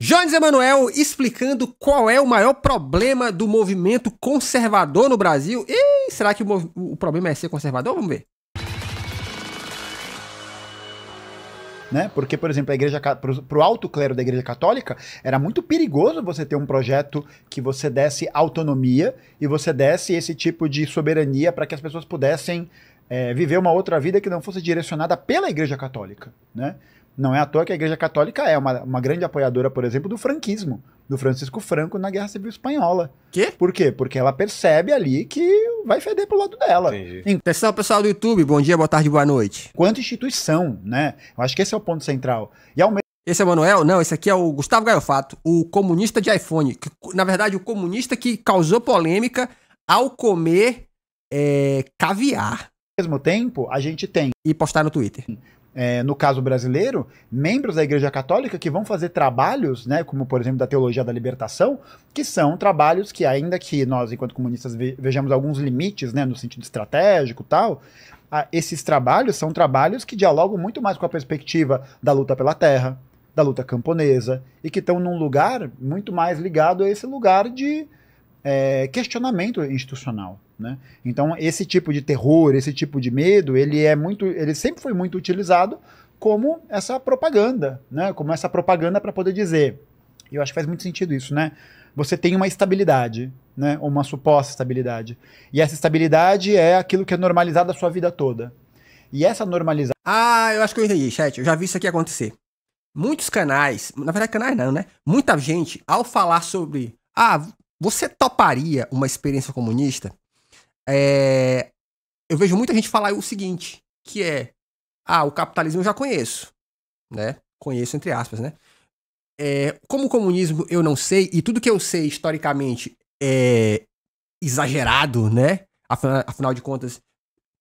Jones Emanuel explicando qual é o maior problema do movimento conservador no Brasil. E será que o, o problema é ser conservador? Vamos ver. Né? Porque, por exemplo, a igreja para o alto clero da igreja católica era muito perigoso você ter um projeto que você desse autonomia e você desse esse tipo de soberania para que as pessoas pudessem é, viver uma outra vida que não fosse direcionada pela igreja católica, né? Não é à toa que a Igreja Católica é uma, uma grande apoiadora, por exemplo, do franquismo, do Francisco Franco na Guerra Civil Espanhola. Quê? Por quê? Porque ela percebe ali que vai feder pro lado dela. Entendi. Atenção, pessoal do YouTube, bom dia, boa tarde, boa noite. Quanto instituição, né? Eu acho que esse é o ponto central. E ao mesmo esse é o Manuel? Não, esse aqui é o Gustavo Gaiofato, o comunista de iPhone. Que, na verdade, o comunista que causou polêmica ao comer é, caviar. Ao mesmo tempo, a gente tem. E postar no Twitter é, no caso brasileiro, membros da Igreja Católica que vão fazer trabalhos, né, como por exemplo da Teologia da Libertação, que são trabalhos que, ainda que nós, enquanto comunistas, vejamos alguns limites né, no sentido estratégico tal, a, esses trabalhos são trabalhos que dialogam muito mais com a perspectiva da luta pela terra, da luta camponesa, e que estão num lugar muito mais ligado a esse lugar de é, questionamento institucional. Né? Então esse tipo de terror, esse tipo de medo, ele é muito, ele sempre foi muito utilizado como essa propaganda, né? Como essa propaganda para poder dizer. E eu acho que faz muito sentido isso, né? Você tem uma estabilidade, né? Uma suposta estabilidade. E essa estabilidade é aquilo que é normalizado a sua vida toda. E essa normalização. Ah, eu acho que eu entendi, chat. Eu já vi isso aqui acontecer. Muitos canais, na verdade, canais não, né? Muita gente, ao falar sobre. Ah, você toparia uma experiência comunista? É, eu vejo muita gente falar o seguinte, que é, ah, o capitalismo eu já conheço, né? Conheço entre aspas, né? É, como o comunismo eu não sei, e tudo que eu sei historicamente é exagerado, né? Afinal, afinal de contas,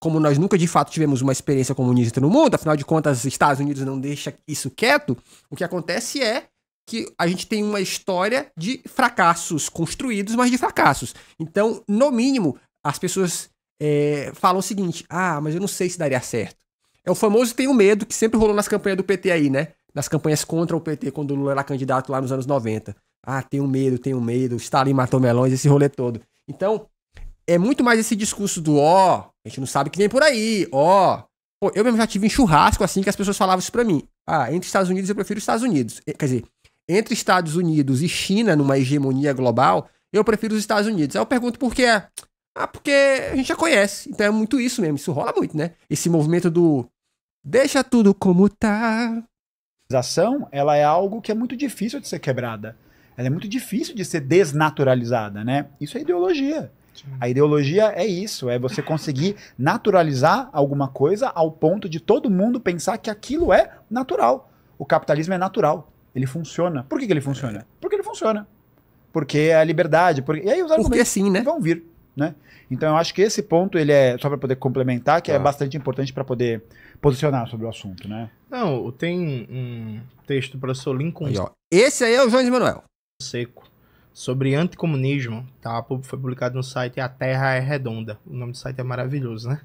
como nós nunca de fato tivemos uma experiência comunista no mundo, afinal de contas, os Estados Unidos não deixa isso quieto, o que acontece é que a gente tem uma história de fracassos construídos, mas de fracassos. Então, no mínimo, as pessoas é, falam o seguinte: ah, mas eu não sei se daria certo. É o famoso tem o medo que sempre rolou nas campanhas do PT aí, né? Nas campanhas contra o PT, quando o Lula era candidato lá nos anos 90. Ah, tenho medo, tenho medo, Stalin matou melões, esse rolê todo. Então, é muito mais esse discurso do ó, oh, a gente não sabe o que vem por aí, ó. Oh. Pô, eu mesmo já tive um churrasco assim que as pessoas falavam isso pra mim. Ah, entre Estados Unidos eu prefiro Estados Unidos. Quer dizer, entre Estados Unidos e China numa hegemonia global, eu prefiro os Estados Unidos. Aí eu pergunto por que é. Ah, porque a gente já conhece. Então é muito isso mesmo. Isso rola muito, né? Esse movimento do deixa tudo como tá. Ação, ela é algo que é muito difícil de ser quebrada. Ela é muito difícil de ser desnaturalizada, né? Isso é ideologia. A ideologia é isso, é você conseguir naturalizar alguma coisa ao ponto de todo mundo pensar que aquilo é natural. O capitalismo é natural, ele funciona. Por que, que ele funciona? É. Porque ele funciona. Porque é a liberdade. Porque... E aí os argumentos porque sim, né? vão vir. Né? Então eu acho que esse ponto ele é só para poder complementar, que é tá. é bastante importante para poder posicionar sobre o assunto, né? Não, tem um texto do professor Lincoln. Aí, ó. Esse aí é o João Manuel. Seco. Sobre anticomunismo, tá? Foi publicado no site A Terra é Redonda. O nome do site é maravilhoso, né?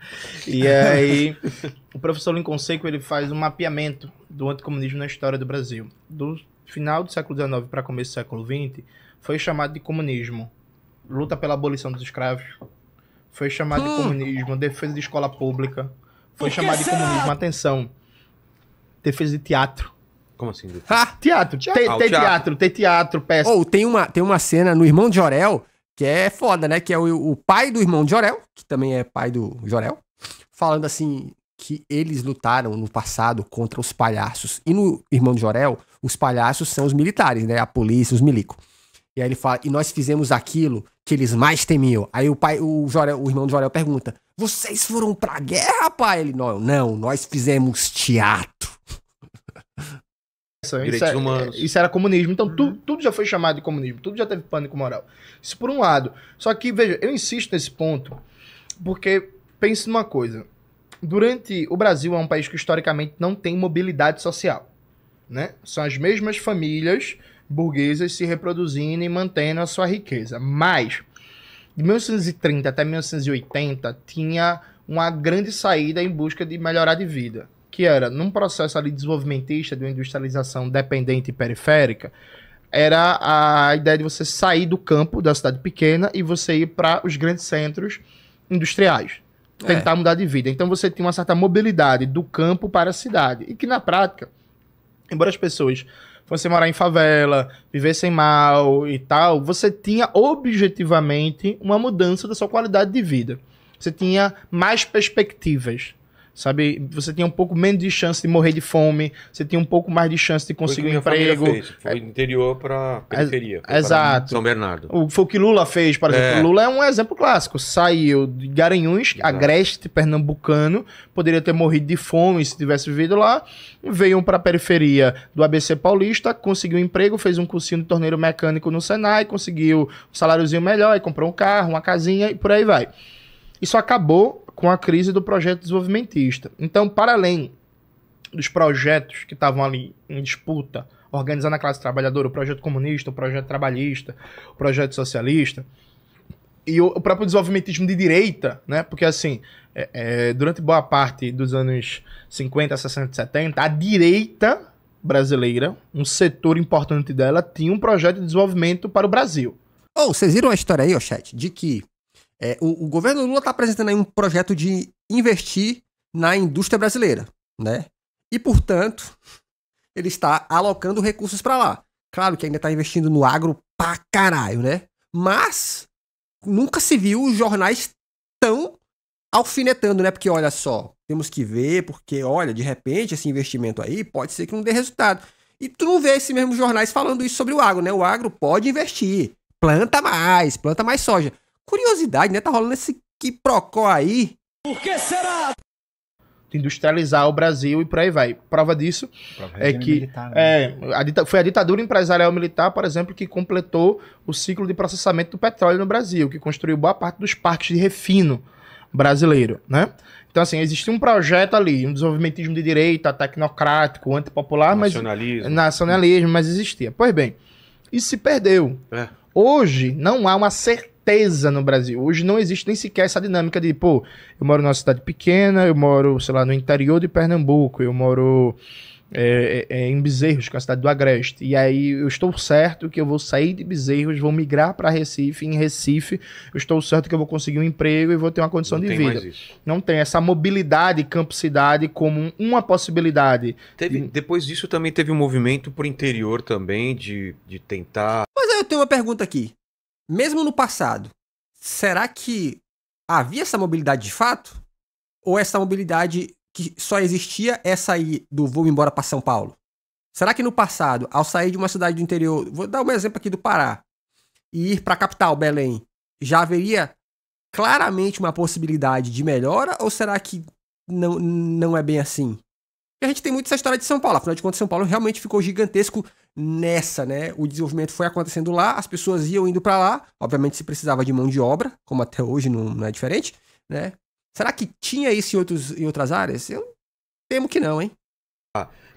E aí, o professor Lincoln Seco ele faz um mapeamento do anticomunismo na história do Brasil. Do final do século XIX para começo do século XX, foi chamado de comunismo luta pela abolição dos escravos, foi chamado hum. de comunismo, defesa de escola pública, foi chamado de comunismo, atenção, defesa de teatro. Como assim? Ah, teatro, teatro. Ah, tem, tem teatro. teatro, tem teatro, peça. Ou oh, tem, uma, tem uma cena no Irmão de Jorel que é foda, né? Que é o, o pai do irmão de Jorel, que também é pai do Jorel, falando assim, que eles lutaram no passado contra os palhaços. E no Irmão de Jorel, os palhaços são os militares, né? A polícia, os milico. E aí ele fala, e nós fizemos aquilo que eles mais temiam. Aí o pai, o, Jorel, o irmão de Jorel pergunta: Vocês foram pra guerra, pai? Ele, não, não, nós fizemos teatro. Isso, isso, é, isso, era comunismo. Então, tu, uhum. tudo já foi chamado de comunismo, tudo já teve pânico moral. Isso por um lado. Só que, veja, eu insisto nesse ponto, porque pense numa coisa. Durante. O Brasil é um país que historicamente não tem mobilidade social. Né? São as mesmas famílias burguesas se reproduzindo e mantendo a sua riqueza. Mas, de 1930 até 1980, tinha uma grande saída em busca de melhorar de vida, que era, num processo ali desenvolvimentista, de uma industrialização dependente e periférica, era a ideia de você sair do campo, da cidade pequena, e você ir para os grandes centros industriais. Tentar é. mudar de vida. Então você tinha uma certa mobilidade do campo para a cidade. E que na prática, embora as pessoas você morar em favela, viver sem mal e tal, você tinha objetivamente uma mudança da sua qualidade de vida. Você tinha mais perspectivas sabe? Você tinha um pouco menos de chance de morrer de fome, você tinha um pouco mais de chance de conseguir um emprego. Fez. Foi do interior para periferia. exato. São Bernardo. O, foi o que Lula fez, por é. exemplo. É. Lula é um exemplo clássico. Saiu de Garanhuns, exato. agreste pernambucano, poderia ter morrido de fome se tivesse vivido lá. Veio para a periferia do ABC Paulista, conseguiu um emprego, fez um cursinho de torneiro mecânico no Senai, conseguiu um saláriozinho melhor, e comprou um carro, uma casinha e por aí vai. Isso acabou com a crise do projeto desenvolvimentista. Então, para além dos projetos que estavam ali em disputa, organizando a classe trabalhadora, o projeto comunista, o projeto trabalhista, o projeto socialista, e o, próprio desenvolvimentismo de direita, né? Porque, assim, é, é, durante boa parte dos anos 50, 60, 70, a direita brasileira, um setor importante dela, tinha um projeto de desenvolvimento para o Brasil. Ou oh, vocês viram a história aí, ô chat, de que é, o, o, governo Lula está apresentando aí um projeto de investir na indústria brasileira, né? E, portanto, ele está alocando recursos para lá. Claro que ainda está investindo no agro pra caralho, né? Mas nunca se viu os jornais tão alfinetando, né? Porque olha só, temos que ver, porque olha, de repente esse investimento aí pode ser que não dê resultado. E tu não vê esses mesmos jornais falando isso sobre o agro, né? O agro pode investir, planta mais, planta mais soja curiosidade, né? Tá rolando esse que procó aí. Por que será? industrializar o Brasil e por aí vai. Prova disso Prova é que militar, né? é, a, foi a ditadura empresarial militar, por exemplo, que completou o ciclo de processamento do petróleo no Brasil, que construiu boa parte dos parques de refino brasileiro, né? Então, assim, existia um projeto ali, um desenvolvimentismo de direita, tecnocrático, antipopular, nacionalismo. mas... Nacionalismo. mas existia. Pois bem, isso se perdeu. É. Hoje, não há uma certeza tesa no Brasil. Hoje não existe nem sequer essa dinâmica de, pô, eu moro numa cidade pequena, eu moro, sei lá, no interior de Pernambuco, eu moro é, é, é em Bezerros, que é a cidade do Agreste. E aí eu estou certo que eu vou sair de Bezerros, vou migrar para Recife, em Recife eu estou certo que eu vou conseguir um emprego e vou ter uma condição não de vida. Não tem essa mobilidade campo-cidade como uma possibilidade. Teve, de... Depois disso também teve um movimento pro interior também de, de tentar... Mas aí eu tenho uma pergunta aqui mesmo no passado, será que havia essa mobilidade de fato? Ou essa mobilidade que só existia é sair do vou embora para São Paulo? Será que no passado, ao sair de uma cidade do interior, vou dar um exemplo aqui do Pará, e ir para a capital, Belém, já haveria claramente uma possibilidade de melhora? Ou será que não, não é bem assim? E a gente tem muito essa história de São Paulo. Afinal de contas, São Paulo realmente ficou gigantesco nessa, né? O desenvolvimento foi acontecendo lá, as pessoas iam indo para lá. Obviamente, se precisava de mão de obra, como até hoje não, não é diferente, né? Será que tinha isso em, outros, em outras áreas? Eu temo que não, hein?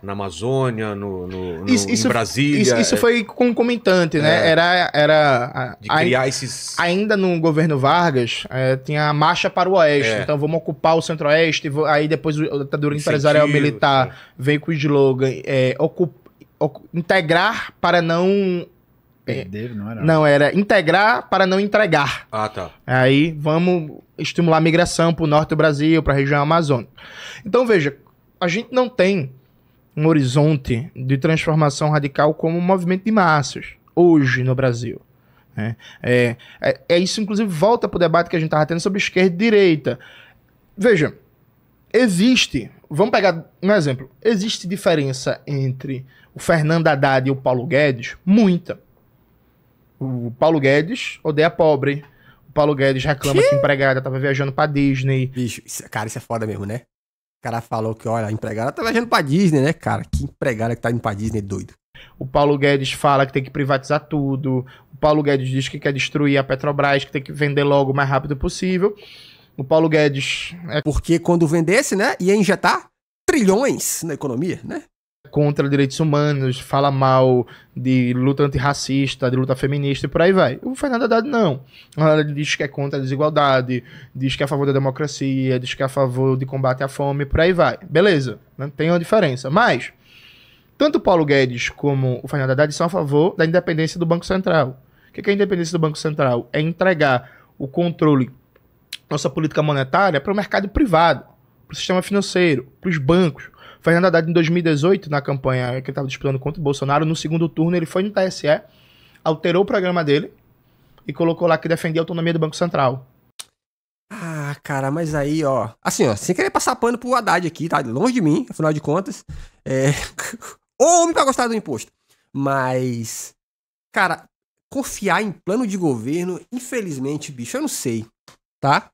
na Amazônia, no, no, no isso, isso, em Brasília. Isso, isso, é foi concomitante, né? É, era. era a, criar a, esses. Ainda no governo Vargas, é, tinha a marcha para o Oeste. É. Então vamos ocupar o Centro-Oeste. Aí depois o ditador empresarial militar assim. veio com o slogan: é, ocup, oc, integrar para não. Perder, não era? Não, era integrar para não entregar. Ah, tá. Aí vamos estimular a migração para o norte do Brasil, para a região amazônica. Então veja, a gente não tem um horizonte de transformação radical como um movimento de massas, hoje no Brasil. Né? É, é, é, isso, inclusive, volta para o debate que a gente estava tendo sobre esquerda e direita. Veja, existe, vamos pegar um exemplo, existe diferença entre o Fernando Haddad e o Paulo Guedes? Muita. O Paulo Guedes odeia pobre. O Paulo Guedes reclama que, que empregada estava viajando para Disney. Bicho, cara, isso é foda mesmo, né? cara falou que, olha, a empregada tá viajando pra Disney, né, cara? Que empregada que tá indo pra Disney, doido. O Paulo Guedes fala que tem que privatizar tudo. O Paulo Guedes diz que quer destruir a Petrobras, que tem que vender logo o mais rápido possível. O Paulo Guedes. É... Porque quando vendesse, né, ia injetar trilhões na economia, né? contra direitos humanos, fala mal de luta antirracista, de luta feminista e por aí vai. O Fernando Haddad não. Ele diz que é contra a desigualdade, diz que é a favor da democracia, diz que é a favor de combate à fome e por aí vai. Beleza, não né? tem uma diferença. Mas, tanto Paulo Guedes como o Fernando Haddad são a favor da independência do Banco Central. O que é, é a independência do Banco Central? É entregar o controle nossa política monetária para o mercado privado, para o sistema financeiro, para os bancos, Fernando Haddad, em 2018, na campanha que ele estava disputando contra o Bolsonaro, no segundo turno ele foi no TSE, alterou o programa dele e colocou lá que defendia a autonomia do Banco Central. Ah, cara, mas aí, ó. Assim, ó, sem querer passar pano pro Haddad aqui, tá? Longe de mim, afinal de contas. É. Ô, homem pra gostar do imposto. Mas. Cara, confiar em plano de governo, infelizmente, bicho, eu não sei, tá?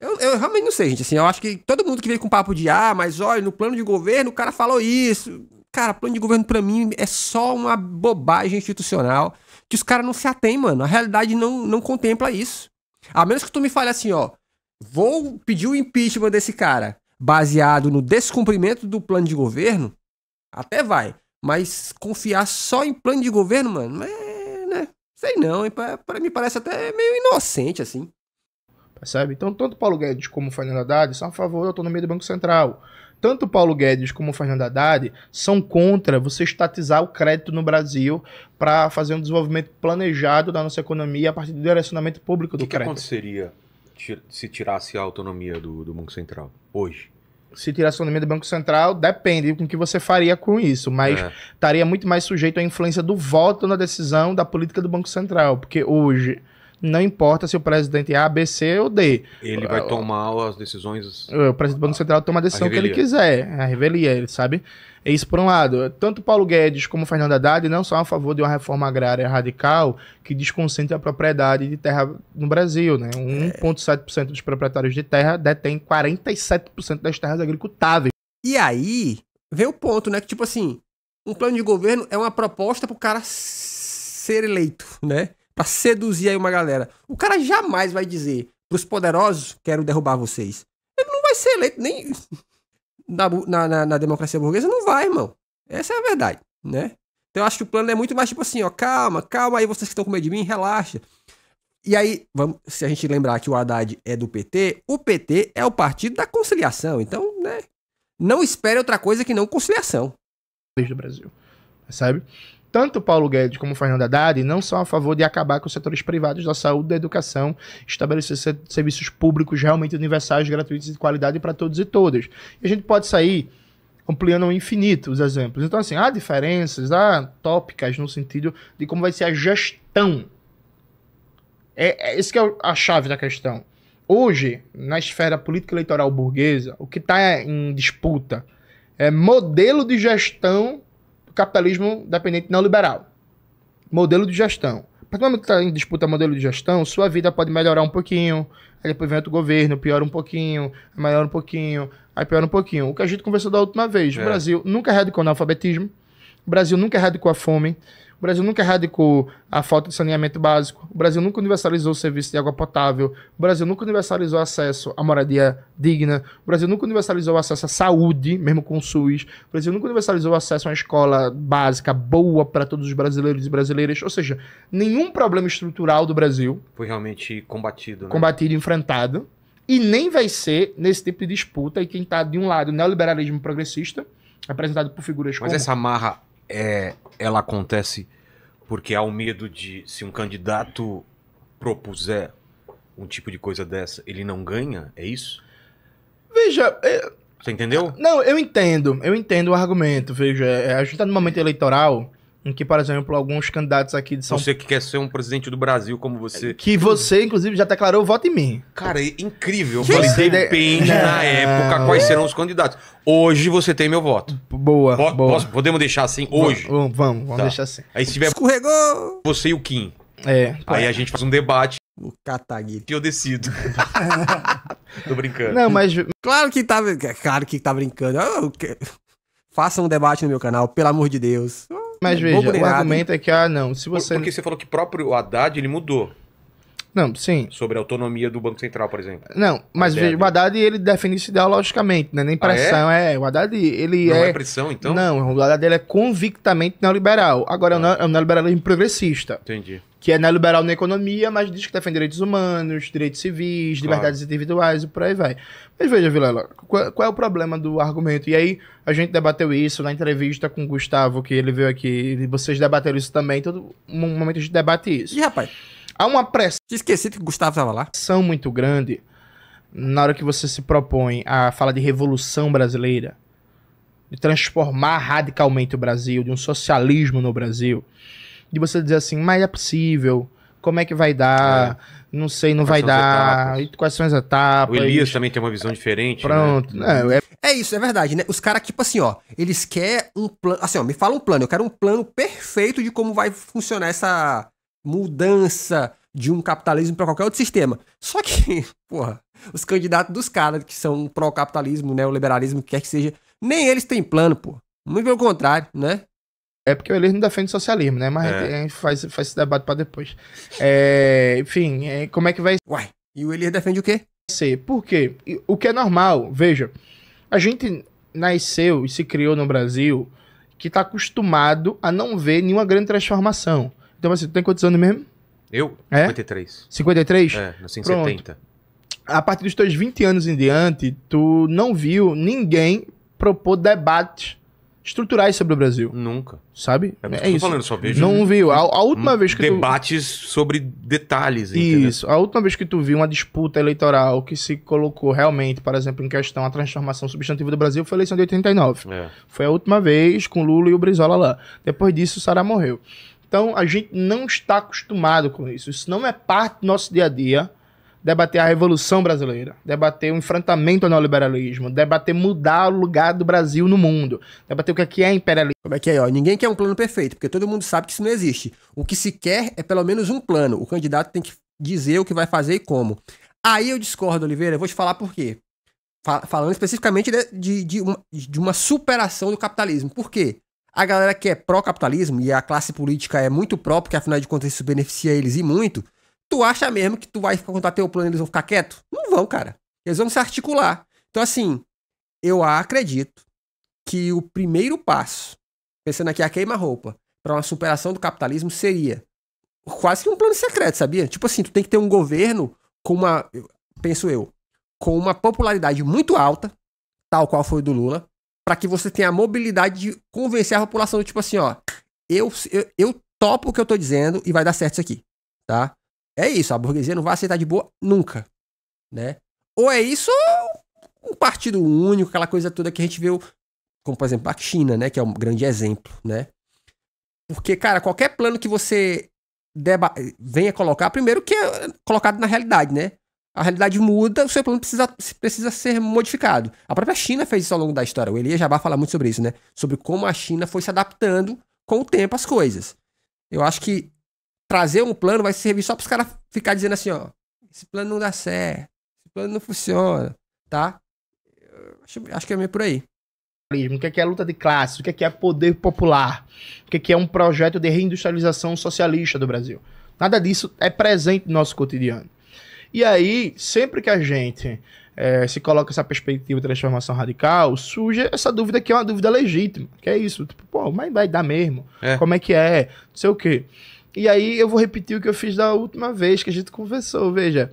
Eu, eu, realmente não sei, gente. Assim, eu acho que todo mundo que vem com papo de ah, mas olha, no plano de governo o cara falou isso. Cara, plano de governo para mim é só uma bobagem institucional que os caras não se atêm, mano. A realidade não, não contempla isso. A menos que tu me fale assim, ó, vou pedir o impeachment desse cara baseado no descumprimento do plano de governo, até vai. Mas confiar só em plano de governo, mano, é, né? Sei não, para mim parece até meio inocente assim. Percebe? Então, tanto Paulo Guedes como Fernando Haddad são a favor da autonomia do Banco Central. Tanto Paulo Guedes como Fernando Haddad são contra você estatizar o crédito no Brasil para fazer um desenvolvimento planejado da nossa economia a partir do direcionamento público do que crédito. O que aconteceria se tirasse a autonomia do, do Banco Central hoje? se tirasse a autonomia do Banco Central, depende com o que você faria com isso, mas é. estaria muito mais sujeito à influência do voto na decisão da política do Banco Central, porque hoje não importa se o presidente é A, B, C ou D. Ele vai tomar as decisões. O presidente do Banco Central toma a decisão a que ele quiser, a revelia, ele sabe. é Isso por um lado. Tanto Paulo Guedes como Fernando Haddad não são a favor de uma reforma agrária radical que desconcentre a propriedade de terra no Brasil. Né? 1,7% dos proprietários de terra detém 47% das terras agricultáveis. E aí, vem o ponto, né? Que tipo assim, um plano de governo é uma proposta para o cara ser eleito, né? para seduzir aí uma galera. O cara jamais vai dizer pros poderosos, quero derrubar vocês. Ele não vai ser eleito nem na, na, na democracia burguesa, não vai, irmão. Essa é a verdade, né? Então eu acho que o plano é muito mais tipo assim, ó, calma, calma aí vocês que estão com medo de mim, relaxa. E aí, vamos, se a gente lembrar que o Haddad é do PT, o PT é o partido da conciliação. Então, né? Não espere outra coisa que não conciliação. Desde o Brasil. Sabe? tanto Paulo Guedes como Fernando Haddad não são a favor de acabar com os setores privados da saúde, da educação, estabelecer serviços públicos realmente universais, gratuitos e de qualidade para todos e todas. E a gente pode sair ampliando ao infinito os exemplos. Então, assim, há diferenças, há tópicas no sentido de como vai ser a gestão. É, é esse que é a chave da questão. Hoje, na esfera política eleitoral burguesa, o que está em disputa é modelo de gestão capitalismo dependente neoliberal. Modelo de gestão. Para partir do momento que está em disputa modelo de gestão, sua vida pode melhorar um pouquinho, aí depois vem outro governo, piora um pouquinho, melhora um pouquinho, aí piora um pouquinho. O que a gente conversou da última vez, é. o Brasil nunca erradicou o analfabetismo, o Brasil nunca é erradicou a fome. O Brasil nunca é erradicou a falta de saneamento básico. O Brasil nunca universalizou o serviço de água potável. O Brasil nunca universalizou o acesso à moradia digna. O Brasil nunca universalizou o acesso à saúde, mesmo com o SUS. O Brasil nunca universalizou o acesso a uma escola básica boa para todos os brasileiros e brasileiras. Ou seja, nenhum problema estrutural do Brasil foi realmente combatido, né? combatido, enfrentado. E nem vai ser nesse tipo de disputa. E quem está de um lado, o neoliberalismo progressista, apresentado por figuras Mas como... essa marra é, ela acontece porque há o um medo de, se um candidato propuser um tipo de coisa dessa, ele não ganha? É isso? Veja. É... Você entendeu? Não, eu entendo. Eu entendo o argumento. Veja, é, a gente está num momento eleitoral em que, por exemplo, alguns candidatos aqui de São Você que quer ser um presidente do Brasil como você. Que você, inclusive, já declarou voto em mim. Cara, é incrível. Eu falei, depende na época quais serão os candidatos. Hoje você tem meu voto. Boa, po boa. Posso, podemos deixar assim hoje? Vamos, vamos, vamos tá. deixar assim. Aí se tiver... Escorregou! Você e o Kim. É. Aí é. a gente faz um debate. O Kataguiri. Que eu decido. Tô brincando. Não, mas... Claro que tá, claro que tá brincando. Faça um debate no meu canal, pelo amor de Deus. Mas é, veja, o argumento é que, ah, não, se você... porque você falou que próprio Haddad, ele mudou. Não, sim. Sobre a autonomia do Banco Central, por exemplo. Não, mas veja, o Haddad, ele define isso ideologicamente, né? Nem ah, pressão, ah, é? é? O Haddad, ele não é... Não é pressão, então? Não, o Haddad, ele é convictamente neoliberal. Agora, ah. é um neoliberalismo progressista. Entendi que é neoliberal na economia, mas diz que defende direitos humanos, direitos civis, claro. liberdades individuais e por aí vai. Mas veja, Vilela, qual, qual, é o problema do argumento? E aí a gente debateu isso na entrevista com o Gustavo, que ele veio aqui, e vocês debateram isso também, todo momento a gente debate isso. E rapaz, há uma pressão... esqueci esquecido que o Gustavo estava lá. Pressão muito grande na hora que você se propõe a falar de revolução brasileira, de transformar radicalmente o Brasil, de um socialismo no Brasil de você dizer assim, mas é possível, como é que vai dar, é. não sei, não quais vai dar, quais são as etapas. O Elias também tem uma visão diferente. Né? Pronto. Né? É, é... é... isso, é verdade, né? Os caras, tipo assim, ó, eles querem um plano, assim, ó, me fala um plano, eu quero um plano perfeito de como vai funcionar essa mudança de um capitalismo para qualquer outro sistema. Só que, porra, os candidatos dos caras que são pró-capitalismo, né, o liberalismo, que quer que seja, nem eles têm plano, pô. Muito pelo contrário, né? É porque o Elias não defende socialismo, né? Mas é. a gente faz, faz esse debate para depois. É, enfim, é, como é que vai. Uai, e o Elias defende o quê? Ser. Por quê? O que é normal, veja, a gente nasceu e se criou no Brasil que está acostumado a não ver nenhuma grande transformação. Então, assim, tu tem quantos anos mesmo? Eu? É? 53. 53? É, nasci em Pronto. 70. A partir dos teus 20 anos em diante, tu não viu ninguém propor debates estruturais sobre o Brasil. Nunca. Sabe? É, é isso. falando, só vejo. Não um, viu. A, a última um, vez que debates tu... sobre detalhes. Entendeu? Isso. A última vez que tu viu uma disputa eleitoral que se colocou realmente, por exemplo, em questão a transformação substantiva do Brasil foi a eleição de 89. É. Foi a última vez com Lula e o Brizola lá. Depois disso, o Sará morreu. Então, a gente não está acostumado com isso. Isso não é parte do nosso dia a dia debater a Revolução Brasileira, debater o enfrentamento ao neoliberalismo, debater mudar o lugar do Brasil no mundo, debater o é que é, imperialismo. Como é que é? Ó? Ninguém quer um plano perfeito, porque todo mundo sabe que isso não existe. O que se quer é pelo menos um plano. O candidato tem que dizer o que vai fazer e como. Aí eu discordo, Oliveira, eu vou te falar por quê. Falando especificamente de, de, uma, de uma superação do capitalismo. Por quê? A galera que é pró-capitalismo, e a classe política é muito pró, porque afinal de contas isso beneficia eles e muito, Tu acha mesmo que tu vai contar teu plano e eles vão ficar quietos? Não vão, cara. Eles vão se articular. Então, assim, eu acredito que o primeiro passo, pensando aqui a queima-roupa, para uma superação do capitalismo seria quase que um plano secreto, sabia? Tipo assim, tu tem que ter um governo com uma, penso eu, com uma popularidade muito alta, tal qual foi o do Lula, para que você tenha a mobilidade de convencer a população, tipo assim, ó, eu, eu, eu topo o que eu tô dizendo e vai dar certo isso aqui, tá? É isso, a burguesia não vai aceitar de boa nunca, né? Ou é isso ou um partido único, aquela coisa toda que a gente viu, como por exemplo a China, né, que é um grande exemplo, né? Porque, cara, qualquer plano que você deba venha colocar, primeiro que é colocado na realidade, né? A realidade muda, o seu plano precisa, precisa ser modificado. A própria China fez isso ao longo da história. O Elias Jabá fala muito sobre isso, né? Sobre como a China foi se adaptando com o tempo às coisas. Eu acho que trazer um plano vai servir só para os caras ficar dizendo assim, ó, esse plano não dá certo, esse plano não funciona, tá? Acho, acho que é meio por aí. O que é, que é luta de classes? O que é, que é poder popular? O que é, que é um projeto de reindustrialização socialista do Brasil? Nada disso é presente no nosso cotidiano. E aí, sempre que a gente é, se coloca essa perspectiva de transformação radical, surge essa dúvida que é uma dúvida legítima. Que é isso, tipo, pô, mas vai dar mesmo? É. Como é que é? Não sei o quê. E aí eu vou repetir o que eu fiz da última vez que a gente conversou, veja.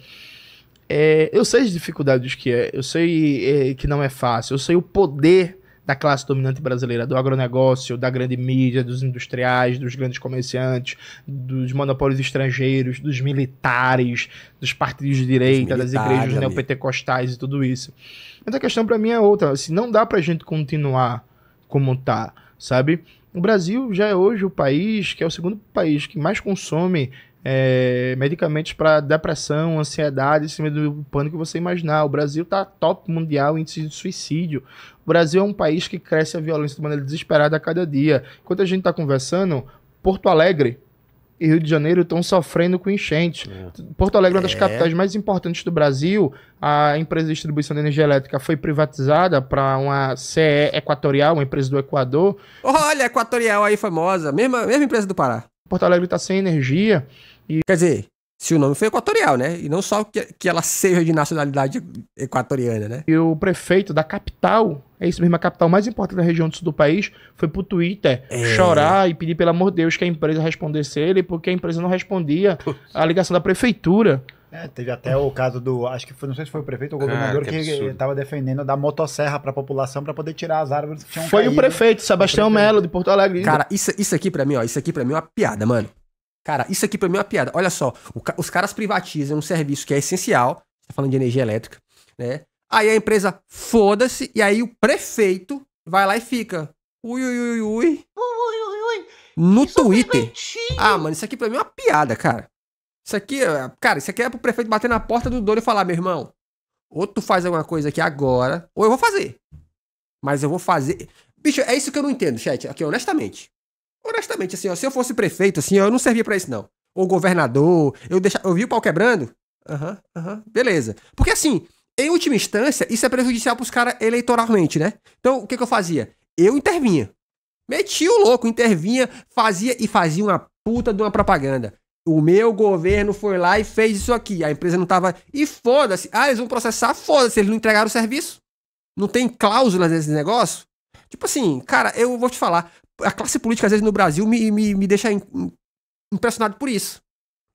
É, eu sei as dificuldades que é, eu sei é, que não é fácil, eu sei o poder da classe dominante brasileira, do agronegócio, da grande mídia, dos industriais, dos grandes comerciantes, dos monopólios estrangeiros, dos militares, dos partidos de direita, das igrejas neopentecostais e tudo isso. Mas a questão para mim é outra, se assim, não dá para a gente continuar como tá, sabe? O Brasil já é hoje o país que é o segundo país que mais consome é, medicamentos para depressão, ansiedade, cima do pânico que você imaginar. O Brasil está top mundial em índice de suicídio. O Brasil é um país que cresce a violência de maneira desesperada a cada dia. Enquanto a gente está conversando, Porto Alegre e Rio de Janeiro estão sofrendo com enchente. É. Porto Alegre é uma das é. capitais mais importantes do Brasil. A empresa de distribuição de energia elétrica foi privatizada para uma CE Equatorial, uma empresa do Equador. Olha, Equatorial aí famosa, mesma, mesma empresa do Pará. Porto Alegre está sem energia. E... Quer dizer, se o nome foi equatorial, né? E não só que, que ela seja de nacionalidade equatoriana, né? E o prefeito da capital, é isso mesmo, a capital mais importante da região do sul do país, foi pro Twitter é. chorar e pedir, pelo amor de Deus, que a empresa respondesse ele, porque a empresa não respondia à ligação da prefeitura. É, teve até o caso do, acho que foi, não sei se foi o prefeito ou o governador que estava defendendo da motosserra para a população para poder tirar as árvores que tinham Foi caído. o prefeito, Sebastião Melo de Porto Alegre. Cara, isso, isso aqui para mim, ó, isso aqui para mim é uma piada, mano. Cara, isso aqui pra mim é uma piada. Olha só, os caras privatizam um serviço que é essencial, tá falando de energia elétrica, né? Aí a empresa foda-se, e aí o prefeito vai lá e fica. Ui, ui, ui, ui. Ui, ui, ui. No isso é Twitter. É ah, mano, isso aqui pra mim é uma piada, cara. Isso aqui, eh, cara, isso aqui é pro prefeito bater na porta do dono e falar, meu irmão, ou tu faz alguma coisa aqui agora, ou eu vou fazer. Mas eu vou fazer. Bicho, é isso que eu não entendo, chat. Aqui, honestamente honestamente, assim, ó, se eu fosse prefeito, assim, ó, eu não servia para isso, não. Ou governador, eu deixa, eu vi o pau quebrando? Aham, uhum, aham, uhum, beleza. Porque assim, em última instância, isso é prejudicial pros caras eleitoralmente, né? Então, o que, que eu fazia? Eu intervinha. Metia o louco, intervinha, fazia e fazia uma puta de uma propaganda. O meu governo foi lá e fez isso aqui. A empresa não tava. E foda-se. Ah, eles vão processar? Foda-se, eles não entregaram o serviço. Não tem cláusulas nesse negócio? Tipo assim, cara, eu vou te falar a classe política, às vezes, no Brasil, me, me, me deixa impressionado por isso.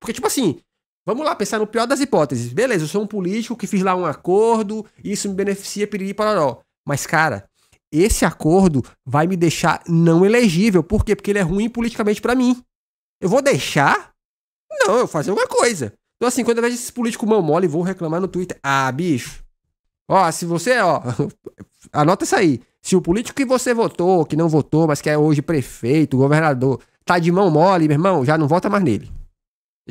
Porque, tipo assim, vamos lá, pensar no pior das hipóteses. Beleza, eu sou um político que fiz lá um acordo, isso me beneficia, piriri, pararó. Mas, cara, esse acordo vai me deixar não elegível. Por quê? Porque ele é ruim politicamente para mim. Eu vou deixar? Não, eu vou fazer alguma coisa. Então, assim, quando eu vejo esses políticos mão mole, vou reclamar no Twitter. Ah, bicho. Ó, se você, ó, anota isso aí. Se o político que você votou, que não votou, mas que é hoje prefeito, governador, tá de mão mole, meu irmão, já não vota mais nele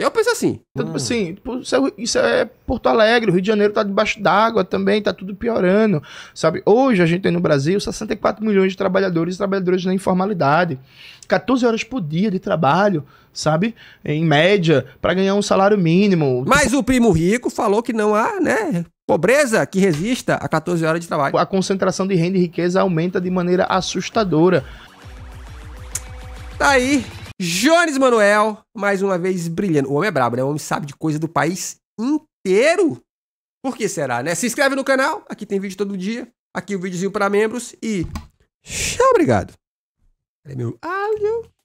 eu pensei assim. Então, tipo hum. assim, tipo, é, isso é Porto Alegre, o Rio de Janeiro tá debaixo d'água também, tá tudo piorando, sabe? Hoje a gente tem no Brasil 64 milhões de trabalhadores e trabalhadoras na informalidade. 14 horas por dia de trabalho, sabe? Em média, para ganhar um salário mínimo. Mas o primo rico falou que não há, né? Pobreza que resista a 14 horas de trabalho. A concentração de renda e riqueza aumenta de maneira assustadora. Tá aí, Jones Manuel, mais uma vez brilhando. O homem é brabo, né? O homem sabe de coisa do país inteiro. Por que será, né? Se inscreve no canal, aqui tem vídeo todo dia. Aqui o um videozinho para membros e. Tchau, obrigado. É meu áudio.